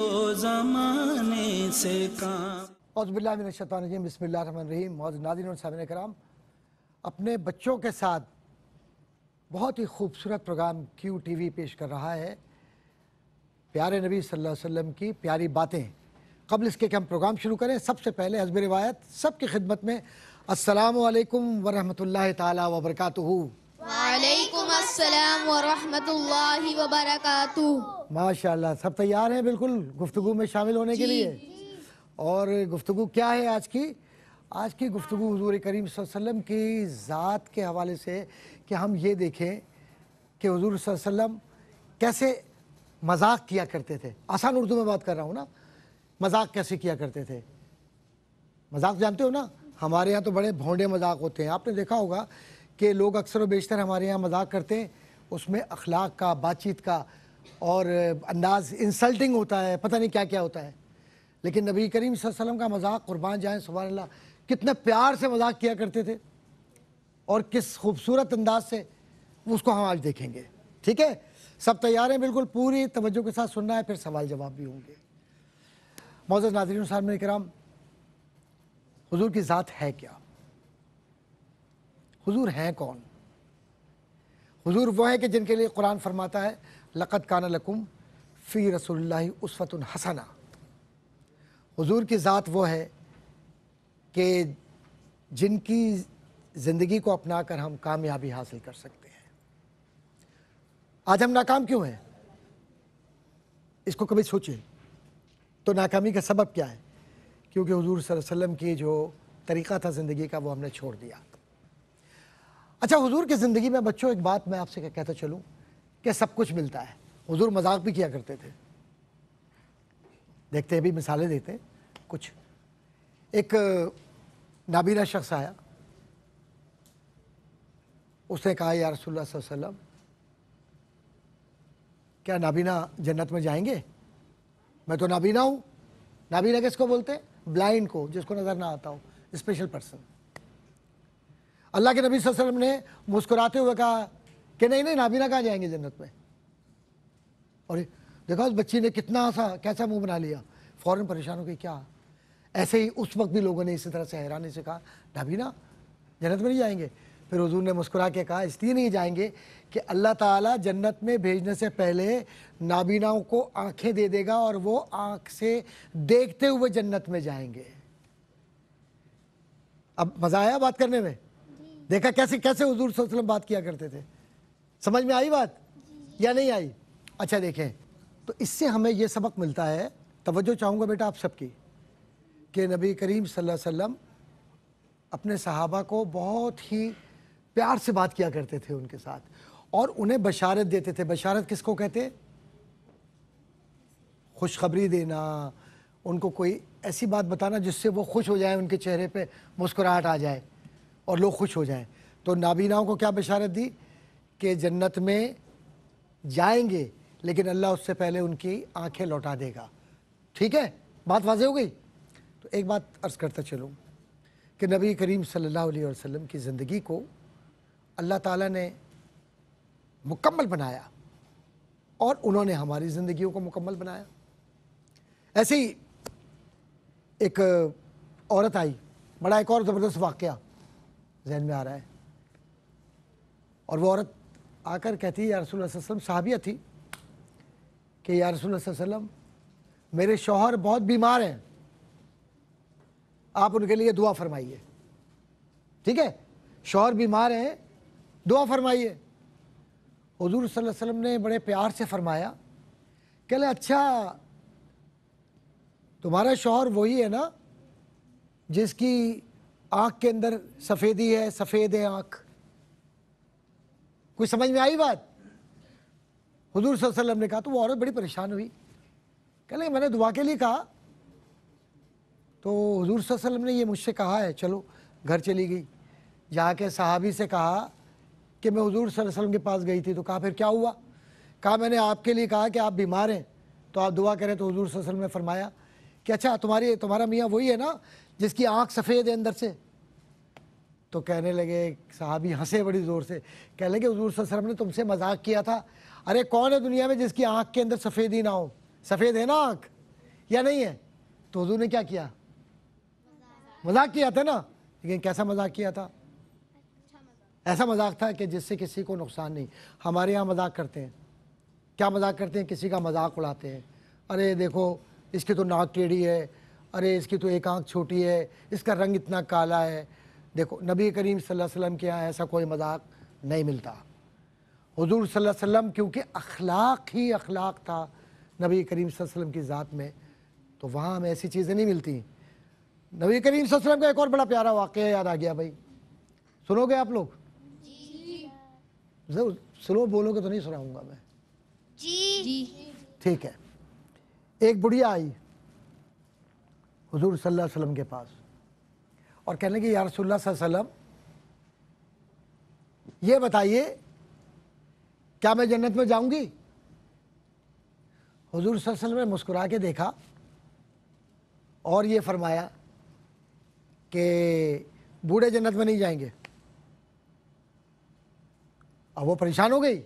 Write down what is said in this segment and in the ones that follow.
नादिन कराम अपने बच्चों के साथ बहुत ही खूबसूरत प्रोग्राम क्यू टी वी पेश कर रहा है प्यारे नबी सल्लल्लाहु अलैहि वसल्लम की प्यारी बातें कबल इसके हम प्रोग्राम शुरू करें सबसे पहले हजब रिवायत सबकी खिदमत में असलकम ला तबरकू माशा व सब तैयार हैं बिल्कुल गुफ्तु में शामिल होने के लिए और गुफ्तु क्या है आज की आज की गुफ्तु हजूर करीम की ज़ात के हवाले से कि हम ये देखें कि हजूर वसल्लम कैसे मजाक किया करते थे आसान उर्दू में बात कर रहा हूँ ना मजाक कैसे किया करते थे मजाक जानते हो ना हमारे यहाँ तो बड़े भोंडे मजाक होते हैं आपने देखा होगा कि लोग अक्सर व बेशतर हमारे यहाँ मजाक करते हैं उसमें अखलाक का बातचीत का और अंदाज इंसल्टिंग होता है पता नहीं क्या क्या होता है लेकिन नबी करीम वसल्लम का मजाक कुर्बान जाए सुबह अल्लाह कितने प्यार से मजाक किया करते थे और किस खूबसूरत अंदाज से उसको हम आज देखेंगे ठीक है सब तैयार हैं बिल्कुल पूरी तवज्जो के साथ सुनना है फिर सवाल जवाब भी होंगे मोज़ नाजरीन साहब कराम हजूर की ज़ात है क्या हुजूर हैं कौन हुजूर वो है कि जिनके लिए कुरान फरमाता है लक़त कान लकुम फ़ी रसोल्ला उसफ़त हसना हुजूर की ज़ात वो है कि जिनकी ज़िंदगी को अपना कर हम कामयाबी हासिल कर सकते हैं आज हम नाकाम क्यों हैं इसको कभी सोचिए तो नाकामी का सबब क्या है क्योंकि हजूर वसल्लम की जो तरीक़ा था ज़िंदगी का वो हमने छोड़ दिया अच्छा हुजूर की ज़िंदगी में बच्चों एक बात मैं आपसे कहता चलूँ कि सब कुछ मिलता है हुजूर मजाक भी किया करते थे देखते अभी मिसालें देते कुछ एक नाबीना शख्स आया उसने कहा या रसोल्ला वसम क्या नाबीना जन्नत में जाएंगे मैं तो नाबीना हूँ नाबीना किसको बोलते हैं ब्लाइंड को जिसको नज़र ना आता हो स्पेशल पर्सन अल्लाह के नबी वसल्लम ने मुस्कुराते हुए कहा कि नहीं नहीं नाबीना कहाँ जाएंगे जन्नत में और देखा उस बच्ची ने कितना सा कैसा मुंह बना लिया फ़ौरन परेशान हो गई क्या ऐसे ही उस वक्त भी लोगों ने इसी तरह से हैरानी से कहा नाबीना जन्नत में नहीं जाएंगे फिर हजूर ने मुस्कुरा के कहा इसलिए नहीं जाएंगे कि अल्लाह ताला जन्नत में भेजने से पहले नाबीनाओं को आंखें दे देगा और वो आंख से देखते हुए जन्नत में जाएंगे अब मज़ा आया बात करने में देखा कैसे कैसे हजूर वसल्लम बात किया करते थे समझ में आई बात या नहीं आई अच्छा देखें तो इससे हमें यह सबक मिलता है तोज्जो चाहूँगा बेटा आप सबकी कि नबी करीम सल्लम अपने सहाबा को बहुत ही प्यार से बात किया करते थे उनके साथ और उन्हें बशारत देते थे बशारत किसको कहते खुशखबरी देना उनको कोई ऐसी बात बताना जिससे वो खुश हो जाए उनके चेहरे पे मुस्कुराहट आ जाए और लोग खुश हो जाएं तो नाबीनाओं को क्या बशारत दी कि जन्नत में जाएंगे लेकिन अल्लाह उससे पहले उनकी आंखें लौटा देगा ठीक है बात वाजे हो गई तो एक बात अर्ज़ करता चलूँ कि नबी करीम सल्लल्लाहु अलैहि वसल्लम की ज़िंदगी को अल्लाह ताला ने मुकम्मल बनाया और उन्होंने हमारी ज़िंदगी को मुकम्मल बनाया ऐसी एक औरत आई बड़ा एक और ज़बरदस्त वाक़ जहन में आ रहा है और वो औरत आकर कहती है या रसूल वसम साहबिया थी कि या रसूल वसम मेरे शौहर बहुत बीमार हैं आप उनके लिए दुआ फरमाइए ठीक है शोहर बीमार हैं दुआ फरमाइए हजूर वसम ने बड़े प्यार से फरमाया कहले अच्छा तुम्हारा शोहर वही है ना जिसकी आंख के अंदर सफ़ेदी है सफ़ेद है आंख कोई समझ में आई बात हजूर वसल्लम ने कहा तो वो औरत बड़ी परेशान हुई कह लगे मैंने दुआ के लिए कहा तो हजूर वसल्लम ने ये मुझसे कहा है चलो घर चली गई जाके सहाबी से कहा कि मैं हजूर वसल्लम के पास गई थी तो कहा फिर क्या हुआ कहा मैंने आपके लिए कहा कि आप बीमार हैं तो आप दुआ करें तो हजूर वसल्लम ने फरमाया कि अच्छा तुम्हारी तुम्हारा मियाँ वही है ना जिसकी आँख सफ़ेद है अंदर से तो कहने लगे साहबी हंसे बड़ी ज़ोर से कह लगे हजूर सरम ने तुमसे मजाक किया था अरे कौन है दुनिया में जिसकी आँख के अंदर सफ़ेदी ना हो सफ़ेद है ना आँख या नहीं है तो हजूर ने क्या किया मजाक किया था ना लेकिन कैसा मजाक किया था ऐसा मजाक था कि जिससे किसी को नुकसान नहीं हमारे यहाँ मजाक करते हैं क्या मजाक करते हैं किसी का मजाक उड़ाते हैं अरे देखो इसकी तो नाक टेढ़ी है अरे इसकी तो एक आँख छोटी है इसका रंग इतना काला है देखो नबी करीम वसल्लम के यहाँ ऐसा कोई मजाक नहीं मिलता हजूर वसल्लम क्योंकि अखलाक ही अखलाक था नबी करीम वसल्लम की ज़ात में तो वहाँ हमें ऐसी चीज़ें नहीं मिलती नबी करीम वसल्लम का एक और बड़ा प्यारा वाक़ याद आ गया भाई सुनोगे आप लोग सुनो बोलोगे तो नहीं सुनाऊंगा मैं जी ठीक है एक बुढ़िया आई हजूर सल्लल्लाहु अलैहि वसल्लम के पास और कहने लगी यार वसल्लम ये बताइए क्या मैं जन्नत में जाऊंगी हजूर वसल्लम ने मुस्कुरा के देखा और ये फरमाया कि बूढ़े जन्नत में नहीं जाएंगे अब वो परेशान हो गई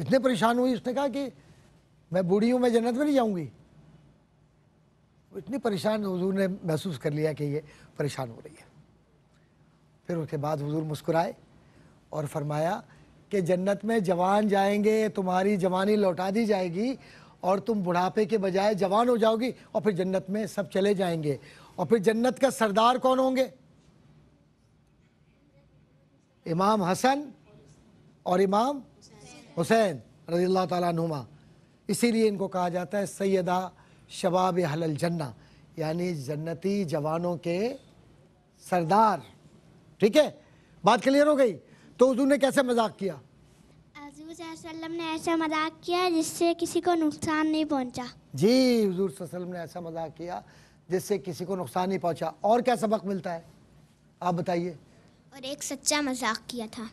इतने परेशान हुई उसने कहा कि मैं बूढ़ी हूँ मैं जन्नत में नहीं जाऊंगी इतनी परेशान हजूर ने महसूस कर लिया कि ये परेशान हो रही है फिर उसके बाद हजूर मुस्कुराए और फरमाया कि जन्नत में जवान जाएंगे तुम्हारी जवानी लौटा दी जाएगी और तुम बुढ़ापे के बजाय जवान हो जाओगी और फिर जन्नत में सब चले जाएंगे और फिर जन्नत का सरदार कौन होंगे इमाम हसन और इमाम हुसैन रजील्ला तुमा इसीलिए इनको कहा जाता है सैदा शबाब हलल जन्ना यानी जन्नती जवानों के सरदार ठीक है बात क्लियर हो गई तो हजू ने कैसे मजाक किया ने ऐसा मजाक किया जिससे किसी को नुकसान नहीं पहुंचा जी हजूर ने ऐसा मजाक किया जिससे किसी को नुकसान नहीं पहुंचा और क्या सबक मिलता है आप बताइए और एक सच्चा मजाक किया था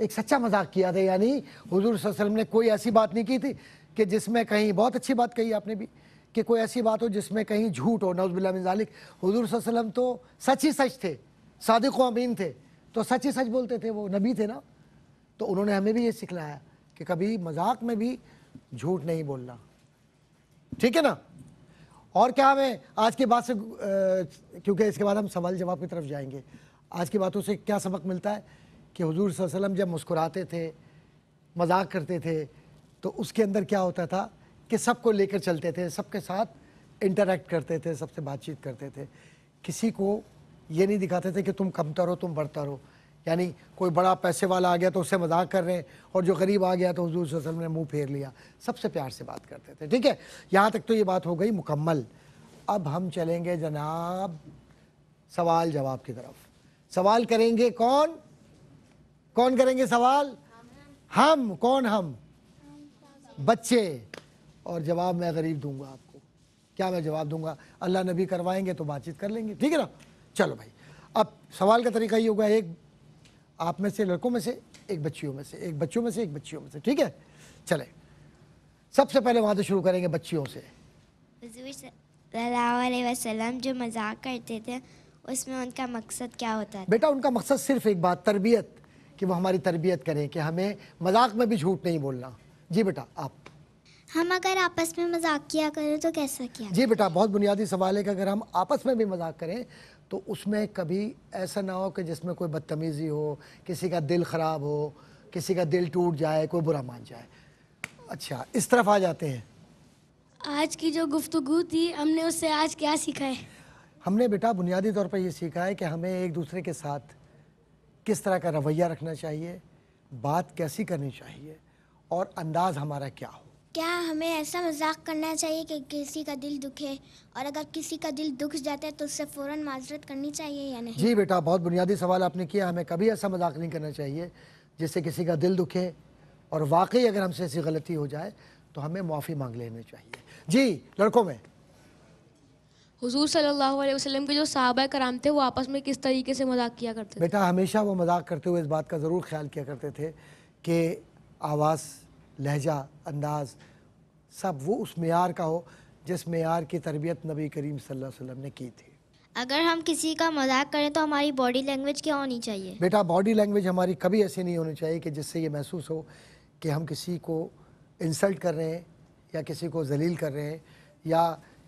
एक सच्चा मजाक किया था यानी हजूर ने कोई ऐसी बात नहीं की थी कि जिसमें कहीं बहुत अच्छी बात कही आपने भी कि कोई ऐसी बात हो जिसमें कहीं झूठ हो नौजबिल्लामिक हजूर वसलम तो सच ही सच थे सादिक अमीन थे तो सच ही सच बोलते थे वो नबी थे ना तो उन्होंने हमें भी ये सिखलाया कि कभी मजाक में भी झूठ नहीं बोलना ठीक है ना और क्या हमें आज की बात से क्योंकि इसके बाद हम सवाल जवाब की तरफ जाएंगे आज की बातों से क्या सबक मिलता है कि हजूर वसलम जब मुस्कुराते थे मजाक करते थे तो उसके अंदर क्या होता था कि सबको लेकर चलते थे सबके साथ इंटरेक्ट करते थे सबसे बातचीत करते थे किसी को ये नहीं दिखाते थे कि तुम कमतर हो तुम बढ़ता रहो यानी कोई बड़ा पैसे वाला आ गया तो उससे मजाक कर रहे हैं और जो गरीब आ गया तो हजूर सल्लम ने मुंह फेर लिया सबसे प्यार से बात करते थे ठीक है यहाँ तक तो ये बात हो गई मुकम्मल अब हम चलेंगे जनाब सवाल जवाब की तरफ सवाल करेंगे कौन कौन करेंगे सवाल हम कौन हम बच्चे और जवाब मैं गरीब दूंगा आपको क्या मैं जवाब दूंगा अल्लाह नबी करवाएंगे तो बातचीत कर लेंगे ठीक है ना चलो भाई अब सवाल का तरीका ये होगा एक आप में से लड़कों में से एक बच्चियों में से एक बच्चों में से एक बच्चियों में से ठीक है चले सबसे पहले वहाँ से शुरू करेंगे बच्चियों से वसल्लम जो मजाक करते थे उसमें उनका मकसद क्या होता है बेटा उनका मकसद सिर्फ एक बात तरबियत कि वो हमारी तरबियत करें कि हमें मजाक में भी झूठ नहीं बोलना जी बेटा आप हम अगर आपस में मजाक किया करें तो कैसा किया जी बेटा बहुत बुनियादी सवाल है कि अगर हम आपस में भी मजाक करें तो उसमें कभी ऐसा ना हो कि जिसमें कोई बदतमीज़ी हो किसी का दिल ख़राब हो किसी का दिल टूट जाए कोई बुरा मान जाए अच्छा इस तरफ आ जाते हैं आज की जो गुफ्तगु थी हमने उससे आज क्या सीखा है हमने बेटा बुनियादी तौर पर यह सीखा है कि हमें एक दूसरे के साथ किस तरह का रवैया रखना चाहिए बात कैसी करनी चाहिए और अंदाज़ हमारा क्या हो क्या हमें ऐसा मजाक करना चाहिए कि किसी का दिल दुखे और अगर किसी का दिल दुख जाता है तो उससे फ़ौरन माजरत करनी चाहिए या नहीं जी बेटा बहुत बुनियादी सवाल आपने किया हमें कभी ऐसा मजाक नहीं करना चाहिए जिससे किसी का दिल दुखे और वाकई अगर हमसे ऐसी गलती हो जाए तो हमें माफ़ी मांग लेनी चाहिए जी लड़कों में हुजूर सल्लल्लाहु अलैहि वसल्लम के जो साहबा कराम थे वो आपस में किस तरीके से मजाक किया करते थे बेटा हमेशा वो मजाक करते हुए इस बात का ज़रूर ख्याल किया करते थे कि आवाज़ लहजा अंदाज सब वो उस मैार का हो जिस मैार की तरबियत नबी करीम सल्लल्लाहु अलैहि वसल्लम ने की थी अगर हम किसी का मजाक करें तो हमारी बॉडी लैंग्वेज क्या होनी चाहिए बेटा बॉडी लैंग्वेज हमारी कभी ऐसी नहीं होनी चाहिए कि जिससे ये महसूस हो कि हम किसी को इंसल्ट कर रहे हैं या किसी को जलील कर रहे हैं या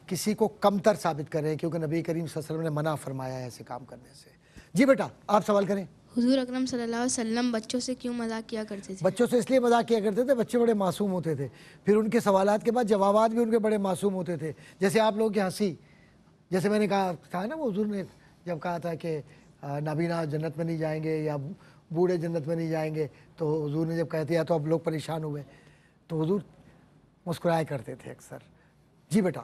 किसी को कमतर साबित कर रहे हैं क्योंकि नबी करीम वसल्लम ने मना फरमाया है ऐसे काम करने से जी बेटा आप सवाल करें हुजूर अकरम सल्लल्लाहु अलैहि वसल्लम बच्चों से क्यों मजाक किया करते थे बच्चों से इसलिए मजाक किया करते थे बच्चे बड़े मासूम होते थे फिर उनके सवाल के बाद जवाब भी उनके बड़े मासूम होते थे जैसे आप लोगों की हंसी जैसे मैंने कहा कहा ना वो हजूर ने जब कहा था कि नाबीना जन्नत में नहीं जाएंगे या बूढ़े जन्नत में नहीं जाएंगे तो हजूर ने जब कह दिया तो अब लोग परेशान हुए तो हजूर मुस्कुराए करते थे अक्सर जी बेटा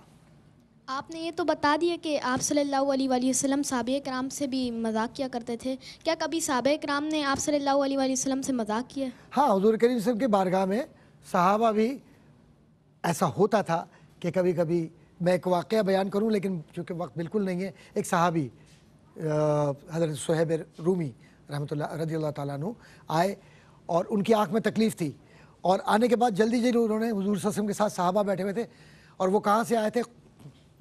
आपने ये तो बता दिया कि आप सल्लल्लाहु अलैहि वसल्लम कराम से भी मजाक किया करते थे क्या कभी साहब कराम ने आप सल्लल्लाहु अलैहि वसल्लम से मजाक किया हाँ हजूर करीम वसम के बारगाह में सहाबा भी ऐसा होता था कि कभी कभी मैं एक वाक़ बयान करूँ लेकिन चूँकि वक्त बिल्कुल नहीं है एक सहाबी हजरत सहेब रूमी रहमत रजी अल्लाह तु आए और उनकी आँख में तकलीफ़ थी और आने के बाद जल्दी जल्दी उन्होंने हजूर वसम के साथ साहबा बैठे हुए थे और वो कहाँ से आए थे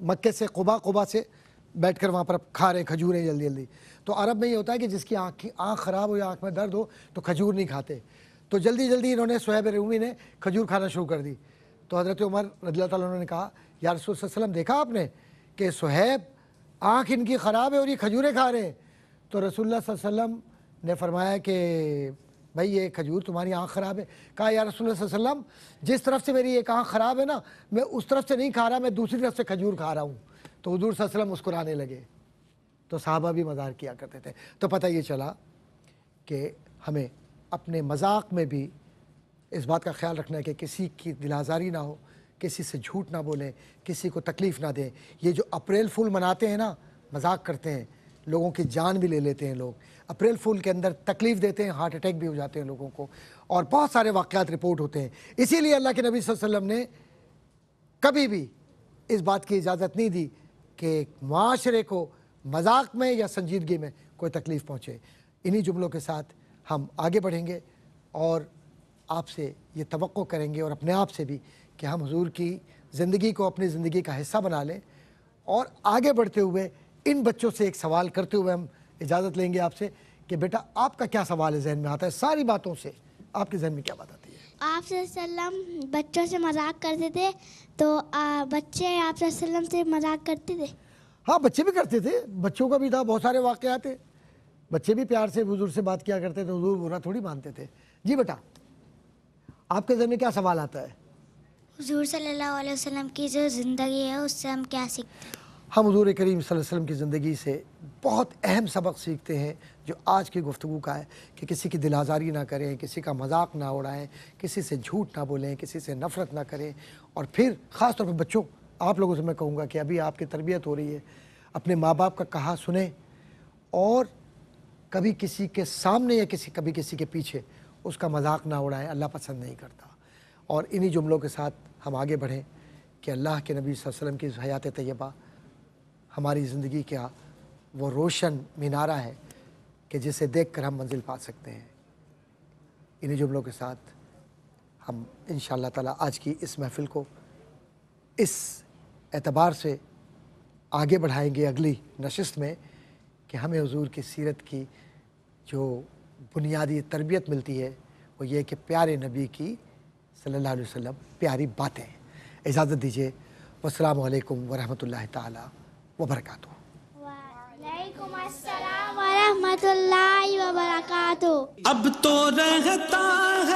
मक्के से कुबा कुबा से बैठ कर वहाँ पर खा रहे हैं खजूरें जल्दी जल्दी तो अरब में ये होता है कि जिसकी आँख की आँख ख़राब हो या आँख में दर्द हो तो खजूर नहीं खाते तो जल्दी जल्दी इन्होंने सोहेब रूमी ने खजूर खाना शुरू कर दी तो हज़रत उमर रजील ने कहा यार रसोल्लम देखा आपने कि सोहेब आँख इनकी ख़राब है और ये खजूरें खा रहे हैं तो रसोल्ला वसम ने फरमाया कि भाई ये खजूर तुम्हारी आँख ख़राब है कहा यार रसूल जिस तरफ से मेरी एक आँख ख़राब है ना मैं उस तरफ से नहीं खा रहा मैं दूसरी तरफ से खजूर खा रहा हूँ तो हजूर सल्लम मुस्कुराने लगे तो साहबा भी मजाक किया करते थे तो पता ये चला कि हमें अपने मजाक में भी इस बात का ख्याल रखना है कि किसी की दिलाजारी ना हो किसी से झूठ ना बोलें किसी को तकलीफ़ ना दें ये जो अप्रैल फूल मनाते हैं ना मजाक करते हैं लोगों की जान भी ले लेते हैं लोग अप्रैल फूल के अंदर तकलीफ देते हैं हार्ट अटैक भी हो जाते हैं लोगों को और बहुत सारे वाक़ात रिपोर्ट होते हैं इसीलिए अल्लाह के नबी वसम ने कभी भी इस बात की इजाज़त नहीं दी कि माशरे को मजाक में या संजीदगी में कोई तकलीफ़ पहुँचे इन्हीं जुमलों के साथ हम आगे बढ़ेंगे और आपसे ये तो करेंगे और अपने आप से भी कि हम हजूर की ज़िंदगी को अपनी ज़िंदगी का हिस्सा बना लें और आगे बढ़ते हुए इन बच्चों से एक सवाल करते हुए हम इजाज़त लेंगे आपसे कि बेटा आपका क्या सवाल है जहन में आता है सारी बातों से आपके जहन में क्या बात आती है आप बच्चों से मजाक करते थे तो आ, बच्चे आप से मजाक करते थे हाँ बच्चे भी करते थे बच्चों का भी था बहुत सारे वाक़ थे बच्चे भी प्यार से हजूर से बात किया करते थे हजूर बुरा थोड़ी मानते थे जी बेटा आपके जहन में क्या सवाल आता है हजूर सल्लल्लाहु अलैहि की जो ज़िंदगी है उससे हम क्या सीखते हैं हम हजूर करीम वसम की ज़िंदगी से बहुत अहम सबक सीखते हैं जो आज की गुफ्तु का है कि किसी की दिल आज़ारी ना करें किसी का मजाक ना उड़ाएं किसी से झूठ ना बोलें किसी से नफ़रत ना करें और फिर ख़ास तौर पर बच्चों आप लोगों से मैं कहूँगा कि अभी आपकी तरबियत हो रही है अपने माँ बाप का कहा सुने और कभी किसी के सामने या किसी कभी किसी के पीछे उसका मजाक ना उड़ाएं अल्लाह पसंद नहीं करता और इन्हीं जुमलों के साथ हम आगे बढ़ें कि अल्लाह के नबी वसम की हयात तय्यबा हमारी ज़िंदगी का वो रोशन मीनारा है कि जिसे देख कर हम मंजिल पा सकते हैं इन्हीं जुमलों के साथ हम इन ताला आज की इस महफिल को इस एतबार से आगे बढ़ाएंगे अगली नशस्त में कि हमें हजूर की सीरत की जो बुनियादी तरबियत मिलती है वो ये कि प्यारे नबी की सल्लल्लाहु अलैहि वसल्लम प्यारी बातें इजाज़त दीजिए वालेकुम वरहमतुल्लाह ताला वबरकत अब तो रहता है